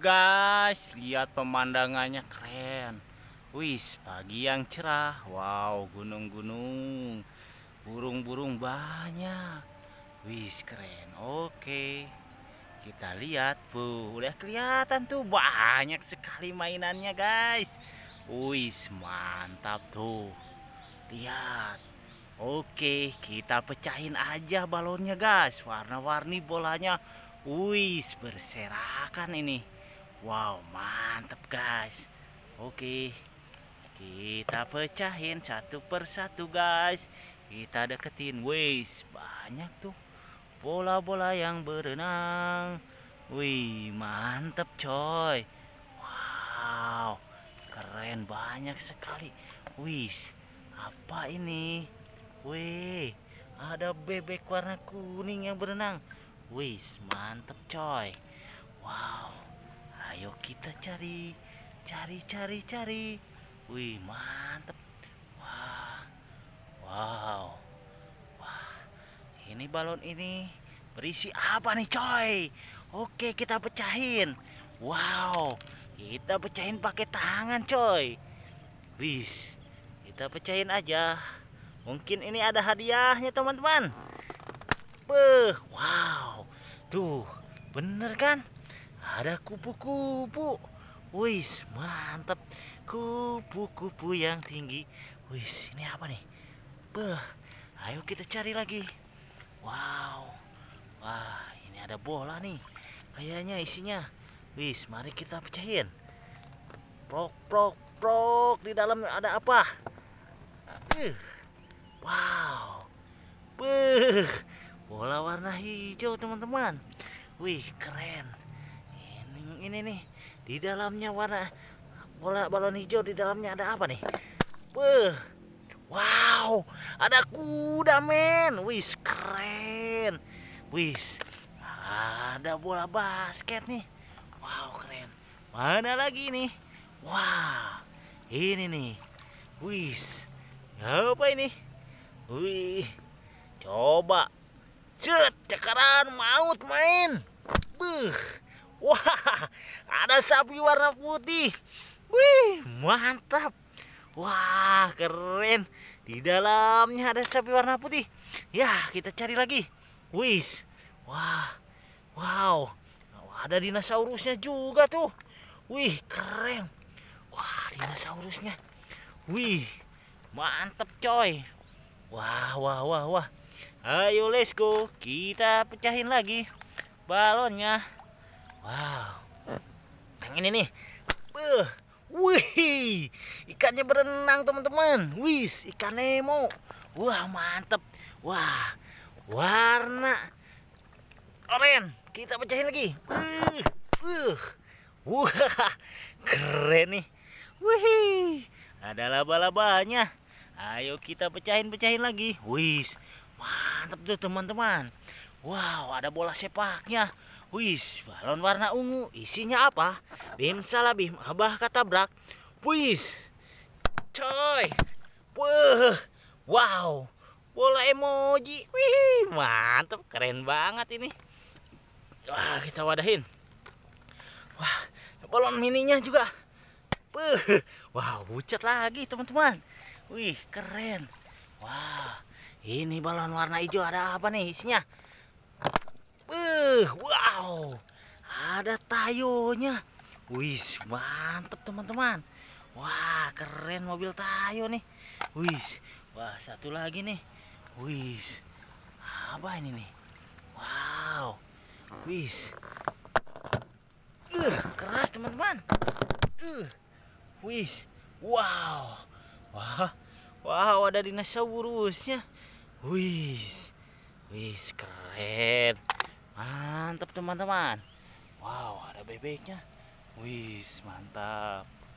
guys, lihat pemandangannya keren. Wis, pagi yang cerah. Wow, gunung-gunung. Burung-burung banyak. Wis, keren. Oke. Kita lihat, Bu. Udah kelihatan tuh banyak sekali mainannya, guys. Wis, mantap tuh. Lihat. Oke, kita pecahin aja balonnya, guys. Warna-warni bolanya. Wih berserakan ini. Wow mantap guys Oke Kita pecahin satu persatu guys Kita deketin Wis banyak tuh Bola-bola yang berenang Wih mantep coy Wow Keren banyak sekali Wis Apa ini Wih Ada bebek warna kuning yang berenang Wis mantep coy Wow ayo kita cari cari cari cari wih mantep wah wow wah ini balon ini berisi apa nih coy oke kita pecahin wow kita pecahin pakai tangan coy wis kita pecahin aja mungkin ini ada hadiahnya teman-teman wow tuh bener kan ada kupu-kupu wis mantap kupu-kupu yang tinggi wis ini apa nih Beh, ayo kita cari lagi wow wah ini ada bola nih kayaknya isinya wis mari kita pecahin prok prok prok di dalam ada apa eh, wow Beuh, bola warna hijau teman-teman wih keren ini nih di dalamnya warna bola balon hijau di dalamnya ada apa nih Wah, wow ada kuda men wis keren wis ada bola basket nih wow keren mana lagi nih wah wow, ini nih wis apa ini wih coba cut cekaran maut main Buh. Wah, ada sapi warna putih. Wih, mantap. Wah, keren. Di dalamnya ada sapi warna putih. Ya, kita cari lagi. Wih, wah, wow. Ada dinosaurusnya juga tuh. Wih, keren. Wah, dinosaurusnya. Wih, mantap coy. Wah, wah, wah, wah. Ayo, let's go. Kita pecahin lagi balonnya. Wow. Yang ini nih. Beuh. Wih, ikannya berenang teman-teman. Wis, ikan Nemo. Wah, mantep. Wah, warna oren. Kita pecahin lagi. Uh, uh. Wah, keren nih. Wih, ada laba-labanya. Ayo kita pecahin-pecahin lagi. Wis, mantep tuh teman-teman. Wow, ada bola sepaknya. Wih, balon warna ungu, isinya apa? Bim salah bim, abah kata brak. Wih, coy, Wuh, wow, bola emoji, wih, mantep, keren banget ini. Wah, kita wadahin. Wah, balon mininya juga. Wuh, wow, pucat lagi teman-teman. Wih, keren. Wah, ini balon warna hijau ada apa nih isinya? Uh, wow. Ada tayonya. wis mantep teman-teman. Wah, keren mobil tayo nih. wis. Wah, satu lagi nih. wis. Apa ini nih? Wow. wis. Uh, eh, keras teman-teman. Uh. Eh, wis. Wow. Wah. Wow, ada dinosaurusnya. wis, wis keren mantap teman-teman wow ada bebeknya wih mantap